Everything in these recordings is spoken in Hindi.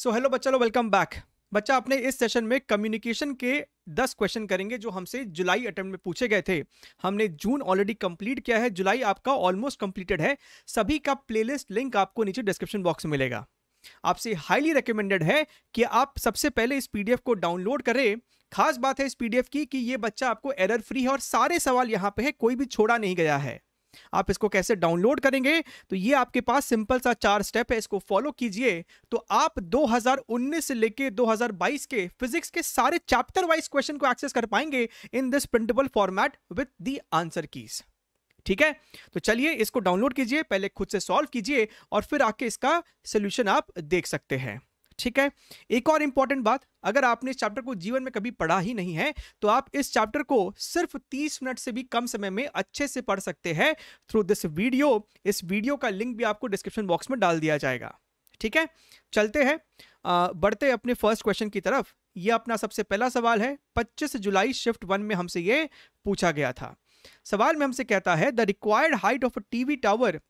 सो हेलो बच्चा लो वेलकम बैक बच्चा अपने इस सेशन में कम्युनिकेशन के 10 क्वेश्चन करेंगे जो हमसे जुलाई अटेम्प्ट में पूछे गए थे हमने जून ऑलरेडी कंप्लीट किया है जुलाई आपका ऑलमोस्ट कंप्लीटेड है सभी का प्लेलिस्ट लिंक आपको नीचे डिस्क्रिप्शन बॉक्स में मिलेगा आपसे हाईली रिकमेंडेड है कि आप सबसे पहले इस पीडीएफ को डाउनलोड करें खास बात है इस पीडीएफ की कि ये बच्चा आपको एरर फ्री है और सारे सवाल यहाँ पे है कोई भी छोड़ा नहीं गया है आप इसको कैसे डाउनलोड करेंगे तो ये आपके पास सिंपल सा चार स्टेप है इसको फॉलो कीजिए तो आप 2019 से लेके 2022 के फिजिक्स के सारे चैप्टर वाइज क्वेश्चन को एक्सेस कर पाएंगे in this printable format with the answer keys ठीक है तो चलिए इसको डाउनलोड कीजिए पहले खुद से सॉल्व कीजिए और फिर आके इसका सोल्यूशन आप देख सकते हैं ठीक है एक और इंपॉर्टेंट बात अगर आपने इस चैप्टर को जीवन में कभी पढ़ा ही नहीं है तो आप इस चैप्टर को सिर्फ 30 मिनट से भी कम समय में अच्छे से पढ़ सकते हैं थ्रू दिस वीडियो इस वीडियो का लिंक भी आपको डिस्क्रिप्शन बॉक्स में डाल दिया जाएगा ठीक है चलते हैं बढ़ते अपने फर्स्ट क्वेश्चन की तरफ यह अपना सबसे पहला सवाल है 25 जुलाई शिफ्ट वन में हमसे यह पूछा गया था सवाल में हमसे कहता है the required height of a TV tower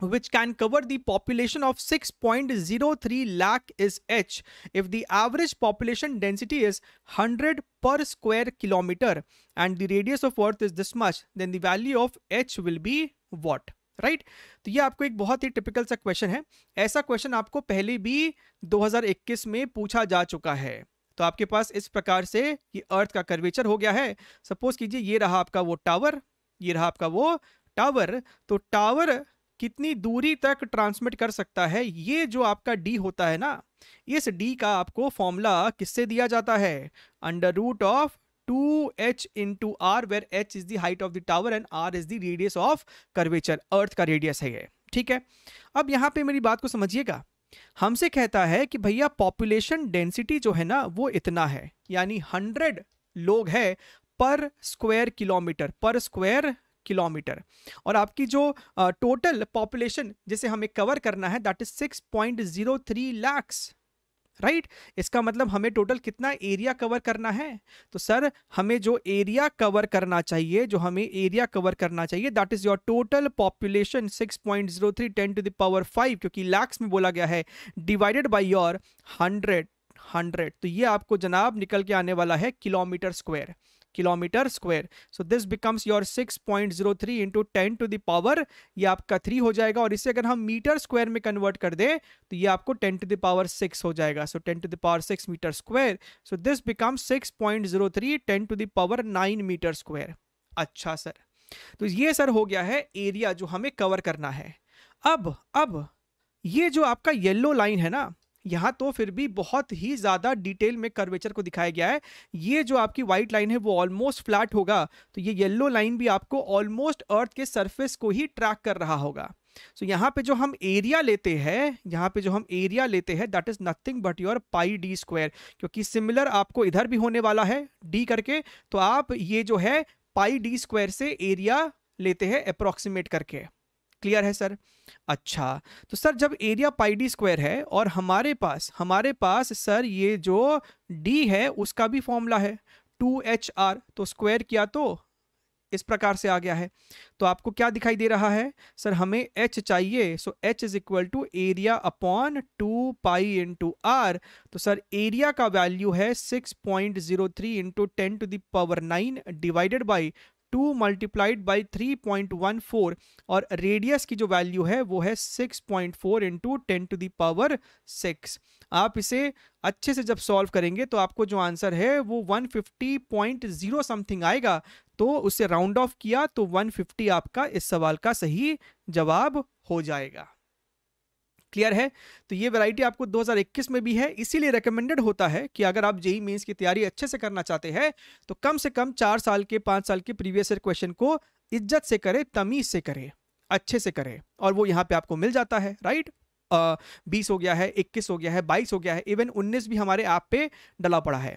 which can cover the population of 6.03 lakh is H if the average population density is 100 per square kilometer and the radius of earth is this much then the value of H will be what right right? तो ये आपको एक बहुत ही टिपिकल सा क्वेश्चन है ऐसा क्वेश्चन आपको पहले भी 2021 में पूछा जा चुका है तो आपके पास इस प्रकार से ये अर्थ का कर्वेचर हो गया है सपोज कीजिए ये रहा आपका वो टावर ये रहा आपका वो टावर तो टावर कितनी दूरी तक ट्रांसमिट कर सकता है ये जो आपका डी होता है ना इस डी का आपको फॉर्मूला किससे दिया जाता है under root of two H in two R where H is the height of the tower and R is the radius of curvature earth का रेडियस है ये ठीक है अब यहाँ पे मेरी बात को समझिएगा हमसे कहता है कि भैया पॉपुलेशन डेंसिटी जो है ना वो इतना है यानी हंड्रेड लोग है पर स्क्वायर किलोमीटर पर स्क्वायर किलोमीटर और आपकी जो टोटल पॉपुलेशन जिसे हमें कवर करना है that is six point zero three lakhs right इसका मतलब हमें टोटल कितना एरिया कवर करना है तो सर हमें जो एरिया कवर करना चाहिए जो हमें एरिया कवर करना चाहिए that is your total population 6.03 point zero three ten to the power five क्योंकि लैक्स में बोला गया है divided by your hundred hundred तो ये आपको जनाब निकल के आने वाला है kilometre square kilometre square so this becomes your 6.03 point zero three into ten to the power ये आपका थ्री हो जाएगा और इसे अगर हम मीटर स्क्वायर में कन्वर्ट कर दें तो ये आपको टेन टू दावर सिक्स हो जाएगा so ten to the power six metre square so this becomes six point zero three ten to the power nine metre square अच्छा सर तो ये सर हो गया है एरिया जो हमें कवर करना है अब अब ये जो आपका येलो लाइन है ना यहाँ तो फिर भी बहुत ही ज़्यादा डिटेल में कर्वेचर को दिखाया गया है ये जो आपकी वाइट लाइन है वो ऑलमोस्ट फ्लैट होगा तो ये येल्लो लाइन भी आपको ऑलमोस्ट अर्थ के सर्फेस को ही ट्रैक कर रहा होगा so, यहाँ पे जो हम एरिया लेते हैं यहाँ पे जो हम एरिया लेते हैं that is nothing but your pi D square क्योंकि सिमिलर आपको इधर भी होने वाला है डी करके तो आप ये जो है पाई डी स्क्वायर से एरिया लेते हैं अप्रोक्सीमेट करके क्लियर है सर अच्छा तो सर जब एरिया पाई डी स्क्वायर है और हमारे पास हमारे पास सर ये जो डी है उसका भी फॉर्मूला है टू एच आर तो स्क्वायर किया तो इस प्रकार से आ गया है तो आपको क्या दिखाई दे रहा है सर हमें एच चाहिए so H is equal to area upon two pi in two R तो सर एरिया का वैल्यू है six point zero three into ten to the power nine divided by two multiplied by three point one four और रेडियस की जो वैल्यू है वो है six point four into ten to the power six आप इसे अच्छे से जब सॉल्व करेंगे तो आपको जो आंसर है वो one fifty point zero something आएगा तो उसे राउंड ऑफ किया तो वन फिफ्टी आपका इस सवाल का सही जवाब हो जाएगा क्लियर है तो ये वैरायटी आपको 2021 में भी है इसीलिए रिकमेंडेड होता है कि अगर आप जेई मेंस की तैयारी अच्छे से करना चाहते हैं तो कम से कम चार साल के पाँच साल के प्रीवियस ईयर क्वेश्चन को इज्जत से करें तमीज़ से करें अच्छे से करें और वो यहाँ पे आपको मिल जाता है राइट बीस हो गया है इक्कीस हो गया है बाईस हो गया है इवन उन्नीस भी हमारे ऐप पे डला पड़ा है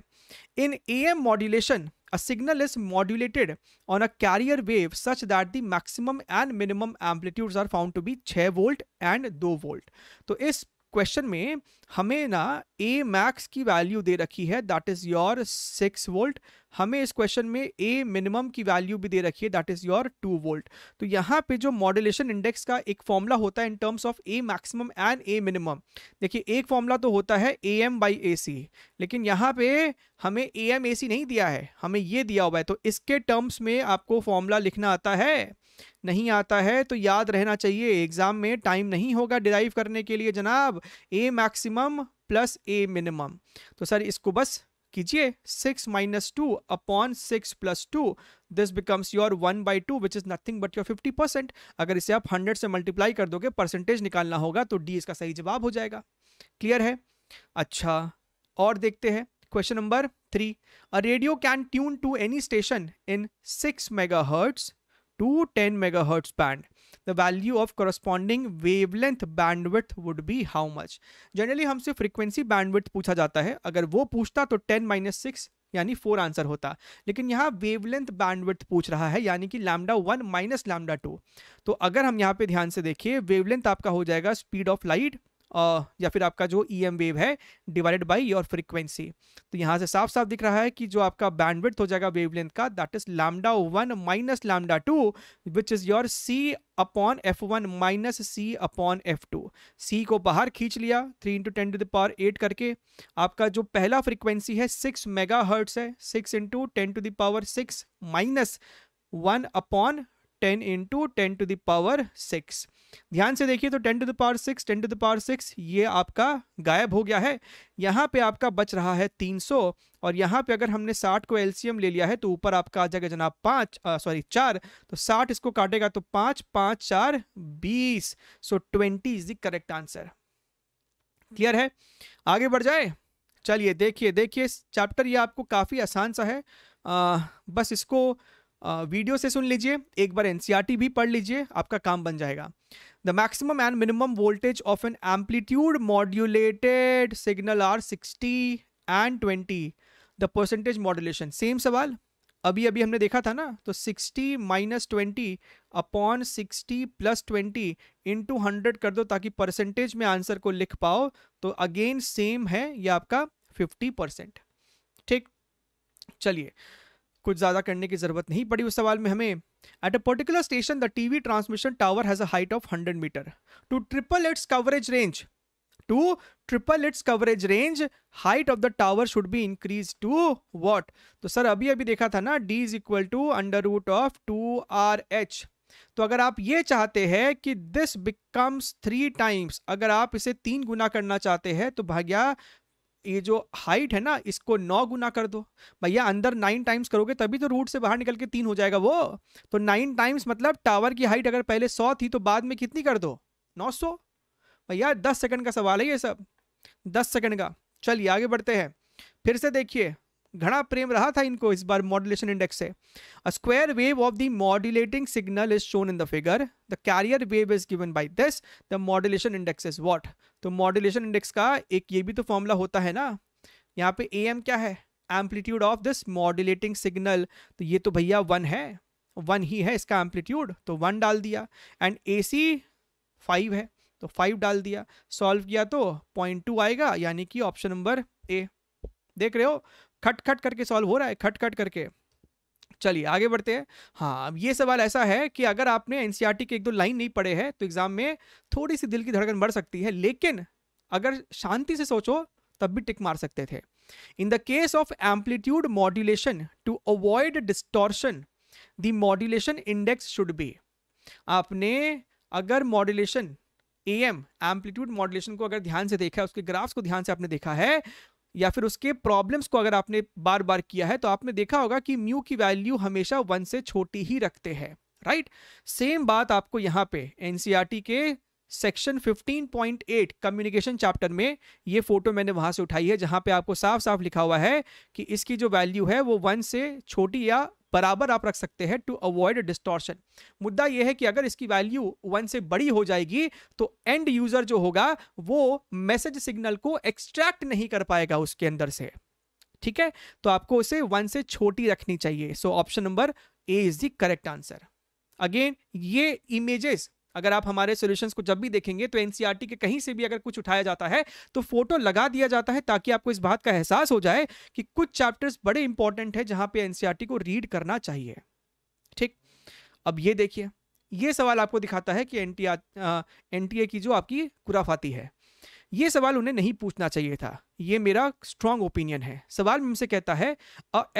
in A M modulation a signal is modulated on a carrier wave such that the maximum and minimum amplitude are found to be छः वोल्ट एंड दो वोल्ट तो इस क्वेश्चन में हमें ना ए मैक्स की वैल्यू दे रखी है that is your six volt हमें इस क्वेश्चन में ए मिनिमम की वैल्यू भी दे रखी है that is your two volt तो यहाँ पे जो मॉड्यूलेशन इंडेक्स का एक फॉर्मूला होता है in terms of A maximum and A minimum देखिए एक फॉर्मूला तो होता है ए एम बाई ए सी लेकिन यहाँ पे हमें ए एम ए सी नहीं दिया है हमें ये दिया हुआ है तो इसके टर्म्स में आपको फॉर्मूला लिखना आता है नहीं आता है तो याद रहना चाहिए एग्ज़ाम में टाइम नहीं होगा डिराइव करने के लिए जनाब A maximum plus A minimum तो सर इसको बस कीजिए six minus two upon six plus two this becomes your one by two which is nothing but your fifty percent अगर इसे आप हंड्रेड से मल्टीप्लाई कर दोगे परसेंटेज निकालना होगा तो डी इसका सही जवाब हो जाएगा क्लियर है अच्छा और देखते हैं question number three a radio can tune to any station in six megahertz to 10 megahertz band the value of corresponding wavelength bandwidth would be how much generally हमसे frequency bandwidth पूछा जाता है अगर वो पूछता तो 10 माइनस सिक्स यानी फोर आंसर होता लेकिन यहाँ वेवलेंथ बैंडविड्थ पूछ रहा है यानी कि lambda one minus lambda two तो अगर हम यहाँ पे ध्यान से देखिए वेवलेंथ आपका हो जाएगा स्पीड ऑफ लाइट या फिर आपका जो ई e वेव है डिवाइडेड बाई योर फ्रिक्वेंसी तो यहाँ से साफ साफ दिख रहा है कि जो आपका बैंडविड्थ हो जाएगा लेंथ का that is lambda one minus lambda two which is your C upon F one minus C upon F two C को बाहर खींच लिया three into ten to the power eight करके आपका जो पहला फ्रिक्वेंसी है सिक्स मेगा हर्ट्स है six into ten to the power six minus one upon ten into ten to the power six ध्यान से देखिए तो ten to the power six ten to the power six ये आपका गायब हो गया है यहाँ पे आपका बच रहा है तीन सौ और यहाँ पे अगर हमने साठ को एलसीएम ले लिया है तो ऊपर आपका आ जाएगा जनाब पाँच सॉरी चार तो साठ इसको काटेगा तो पाँच पाँच चार बीस so twenty is the correct answer clear है आगे बढ़ जाए चलिए देखिए देखिए चैप्टर ये आपको काफ़ी आसान सा है आ, बस इसको वीडियो से सुन लीजिए एक बार एन e भी पढ़ लीजिए आपका काम बन जाएगा the maximum and minimum voltage of an amplitude modulated signal are 60 and 20 the percentage modulation same सवाल अभी अभी हमने देखा था ना तो 60 minus twenty upon sixty plus twenty into hundred कर दो ताकि परसेंटेज में आंसर को लिख पाओ तो अगेन सेम है ये आपका 50 परसेंट ठीक चलिए कुछ ज़्यादा करने की ज़रूरत नहीं पड़ी उस सवाल में हमें at a particular station the TV transmission tower has a height of hundred metre to triple its coverage range to triple its coverage range height of the tower should be increase to what तो सर अभी अभी देखा था ना D is equal to under root of two R H तो अगर आप ये चाहते हैं कि दिस बिकम्स थ्री टाइम्स अगर आप इसे तीन गुना करना चाहते हैं तो भाग्या ये जो हाइट है ना इसको नौ गुना कर दो भैया अंदर नाइन टाइम्स करोगे तभी तो रूट से बाहर निकल के तीन हो जाएगा वो तो नाइन टाइम्स मतलब टावर की हाइट अगर पहले सौ थी तो बाद में कितनी कर दो नौ सौ भैया दस सेकंड का सवाल है ये सब दस सेकंड का चलिए आगे बढ़ते हैं फिर से देखिए घना प्रेम रहा था इनको इस बार मॉड्यूलेशन इंडेक्स से a square wave of the modulating signal is shown in the figure the carrier wave is given by this the modulation index is what तो मॉड्यूलेशन इंडेक्स का एक ये भी तो फॉर्मूला होता है ना यहाँ पे ए क्या है amplitude of this modulating signal तो ये तो भैया वन है वन ही है इसका एम्पलीट्यूड तो वन डाल दिया एंड ए सी है तो फाइव डाल दिया सॉल्व किया तो पॉइंट आएगा यानी कि ऑप्शन नंबर ए देख रहे हो खट खट करके सॉल्व हो रहा है खट खट करके चलिए आगे बढ़ते हैं हाँ अब ये सवाल ऐसा है कि अगर आपने एन e के एक दो लाइन नहीं पढ़े हैं तो एग्ज़ाम में थोड़ी सी दिल की धड़कन बढ़ सकती है लेकिन अगर शांति से सोचो तब भी टिक मार सकते थे in the case of amplitude modulation to avoid distortion the modulation index should be आपने अगर modulation A M amplitude modulation को अगर ध्यान से देखा है उसके ग्राफ्स को ध्यान से आपने देखा है या फिर उसके प्रॉब्लम्स को अगर आपने बार बार किया है तो आपने देखा होगा कि म्यू की वैल्यू हमेशा वन से छोटी ही रखते हैं राइट सेम बात आपको यहाँ पे एनसीआरटी e के सेक्शन 15.8 कम्युनिकेशन चैप्टर में ये फोटो मैंने वहां से उठाई है जहां पे आपको साफ साफ लिखा हुआ है कि इसकी जो वैल्यू है वो वन से छोटी या बराबर आप रख सकते हैं टू अवॉइड डिस्टॉर्शन मुद्दा यह है कि अगर इसकी वैल्यू वन से बड़ी हो जाएगी तो एंड यूजर जो होगा वो मैसेज सिग्नल को एक्सट्रैक्ट नहीं कर पाएगा उसके अंदर से ठीक है तो आपको उसे वन से छोटी रखनी चाहिए so option number A is the correct answer again ये इमेजेस अगर आप हमारे सोल्यूशन को जब भी देखेंगे तो एनसीआर e के कहीं से भी अगर कुछ उठाया जाता है तो फोटो लगा दिया जाता है ताकि आपको इस बात का एहसास हो जाए कि कुछ चैप्टर्स बड़े इंपॉर्टेंट है जहां पर एनसीआरटी को रीड करना चाहिए ठीक अब ये देखिए ये सवाल आपको दिखाता है कि एन टी e e की जो आपकी कुराफाती है ये सवाल उन्हें नहीं पूछना चाहिए था ये मेरा स्ट्रांग ओपिनियन है सवाल मुझसे कहता है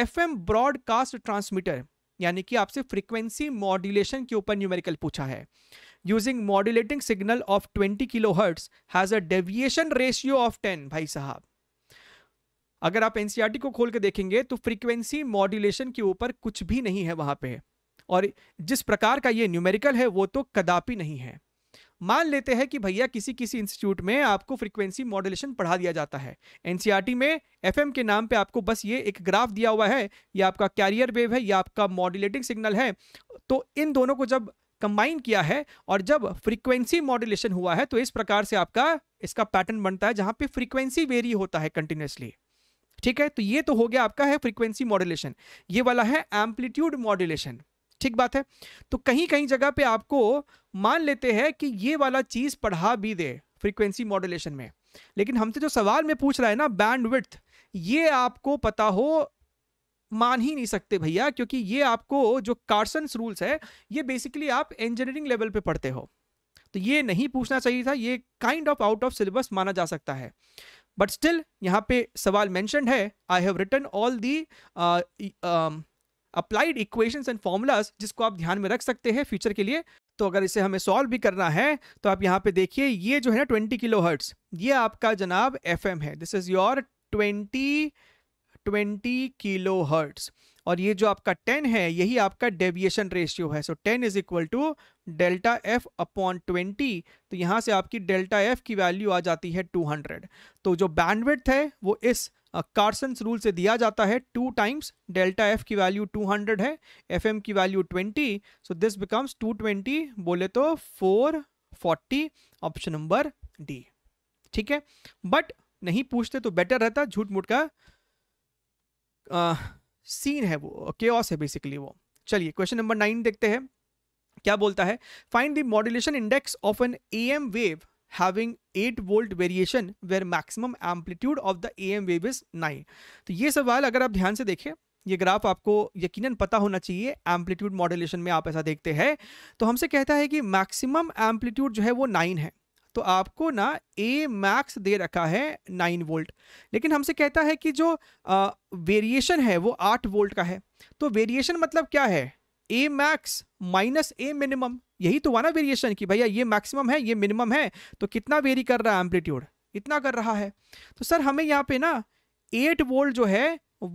एफ एम ब्रॉडकास्ट ट्रांसमीटर यानी कि आपसे फ्रीक्वेंसी मॉड्यूलेशन के ऊपर न्यूमेरिकल पूछा है using modulating signal of 20 hertz has a deviation ratio of 10 भाई साहब अगर आप एनसीआर e को खोल के देखेंगे तो फ्रीक्वेंसी मॉड्यूलेशन के ऊपर कुछ भी नहीं है वहां पे और जिस प्रकार का ये न्यूमेरिकल है वो तो कदापि नहीं है मान लेते हैं कि भैया किसी किसी इंस्टीट्यूट में आपको फ्रीक्वेंसी मॉड्यूलेशन पढ़ा दिया जाता है एनसीईआरटी e में एफएम के नाम पे आपको बस ये एक ग्राफ दिया हुआ है या आपका कैरियर वेव है या आपका मॉड्यूलेटिंग सिग्नल है तो इन दोनों को जब कंबाइन किया है और जब फ्रीक्वेंसी मॉड्यूलेशन हुआ है तो इस प्रकार से आपका इसका पैटर्न बनता है जहां पे फ्रीक्वेंसी वेरी होता है कंटिन्यूसली ठीक है तो ये तो हो गया आपका है फ्रीक्वेंसी मॉड्यूलेशन ये वाला है एम्पलीट्यूड मॉड्यूलेशन ठीक बात है तो कहीं कहीं जगह पे आपको मान लेते हैं कि ये वाला चीज पढ़ा भी दे फ्रीक्वेंसी मॉड्यूलेशन में लेकिन हमसे जो सवाल में पूछ रहा है ना बैंडविड्थ ये आपको पता हो मान ही नहीं सकते भैया क्योंकि ये आपको जो कार्सन रूल्स है ये बेसिकली आप इंजीनियरिंग लेवल पे पढ़ते हो तो ये नहीं पूछना चाहिए था ये kind of out of syllabus माना जा सकता है बट स्टिल यहाँ पे सवाल मैंशन है I have written all the applied equations and formulas जिसको आप ध्यान में रख सकते हैं फ्यूचर के लिए तो अगर इसे हमें सॉल्व भी करना है तो आप यहाँ पे देखिए ये जो है ना ट्वेंटी किलो हर्ट्स ये आपका जनाब एफ है this is your twenty 20... twenty kilo hertz और ये जो आपका टेन है यही आपका डेविएशन रेशियो है so ten is equal to delta F upon twenty तो यहाँ से आपकी डेल्टा एफ की वैल्यू आ जाती है टू हंड्रेड तो जो बैंडविड्थ है वो इस कार्सन्स uh, रूल से दिया जाता है टू टाइम्स डेल्टा एफ की वैल्यू टू हंड्रेड है एफ एम की value twenty so this becomes two twenty बोले तो four forty option number D ठीक है बट नहीं पूछते तो बेटर रहता झूठ मूठ का सीन है वो के है बेसिकली वो चलिए क्वेश्चन नंबर नाइन देखते हैं क्या बोलता है find the modulation index of an A M wave having eight volt variation where maximum amplitude of the A M wave is nine तो ये सवाल अगर आप ध्यान से देखें ये ग्राफ आपको यकीनन पता होना चाहिए एम्पलीट्यूड मॉड्यूलेशन में आप ऐसा देखते हैं तो हमसे कहता है कि मैक्सिमम एम्पलीट्यूड जो है वो नाइन है तो आपको ना ए मैक्स दे रखा है नाइन वोल्ट लेकिन हमसे कहता है कि जो वेरिएशन है वो आठ वोल्ट का है तो वेरिएशन मतलब क्या है A max minus A minimum यही तो हुआ ना वेरिएशन कि भैया ये मैक्सिमम है ये मिनिमम है तो कितना वेरी कर रहा है एम्पलीट्यूड इतना कर रहा है तो सर हमें यहाँ पे ना एट वोल्ट जो है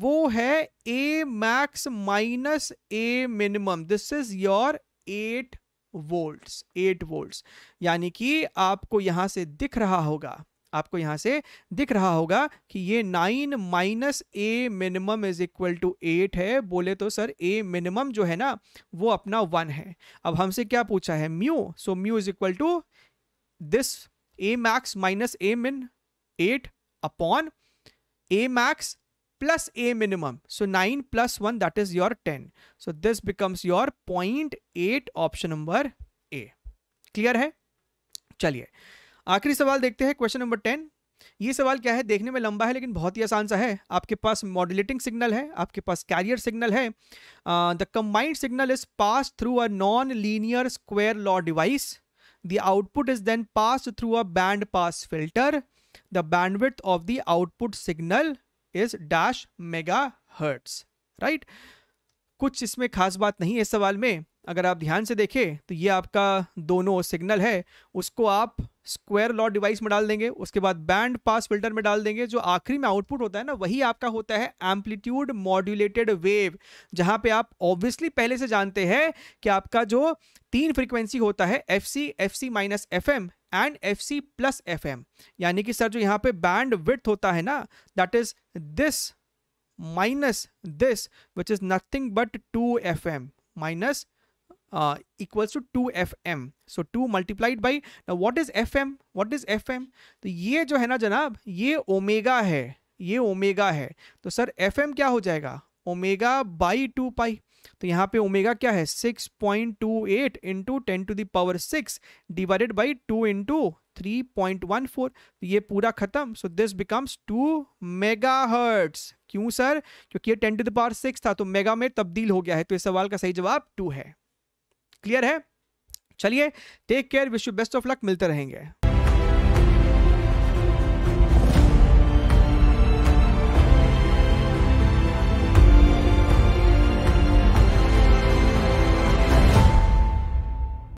वो है A max minus A minimum this is your eight volts eight volts यानी कि आपको यहाँ से दिख रहा होगा आपको यहाँ से दिख रहा होगा कि ये nine minus A minimum is equal to eight है बोले तो सर ए मिनिमम जो है ना वो अपना वन है अब हमसे क्या पूछा है mu so mu is equal to this A max minus A min eight upon A max plus A minimum. So 9 plus 1, that is your 10. So this becomes your 0.8 option number A. Clear है चलिए आखिरी सवाल देखते हैं क्वेश्चन नंबर टेन ये सवाल क्या है देखने में लंबा है लेकिन बहुत ही आसान सा है आपके पास मॉड्यूलेटिंग सिग्नल है आपके पास कैरियर सिग्नल है the combined signal is pass through a non linear square law device the output is then pass through a band pass filter the bandwidth of the output signal is dash megahertz right कुछ इसमें खास बात नहीं है इस सवाल में अगर आप ध्यान से देखें तो ये आपका दोनों सिग्नल है उसको आप स्क्वायर लॉ डिवाइस में डाल देंगे उसके बाद बैंड पास फिल्टर में डाल देंगे जो आखिरी में आउटपुट होता है ना वही आपका होता है एम्पलीट्यूड मॉड्यूलेटेड वेव जहां पे आप ऑब्वियसली पहले से जानते हैं कि आपका जो तीन फ्रिक्वेंसी होता है F C F C minus F M and F C plus F M यानी कि सर जो यहाँ पे बैंड विथ होता है ना that is this minus this which is nothing but 2 fm minus uh, equals to 2 fm so 2 multiplied by now what is fm what is fm तो ये जो है ना जनाब ये ओमेगा है ये ओमेगा है तो सर fm एम क्या हो जाएगा ओमेगा बाई टू पाई तो यहाँ पे ओमेगा क्या है six point two eight into ten to the power six divided by two into three point one four ये पूरा खत्म so this becomes two mega hertz क्यों सर क्योंकि ये टेन टू दावर सिक्स था तो मेगा में तब्दील हो गया है तो इस सवाल का सही जवाब टू है क्लियर है चलिए take care wish you best of luck मिलते रहेंगे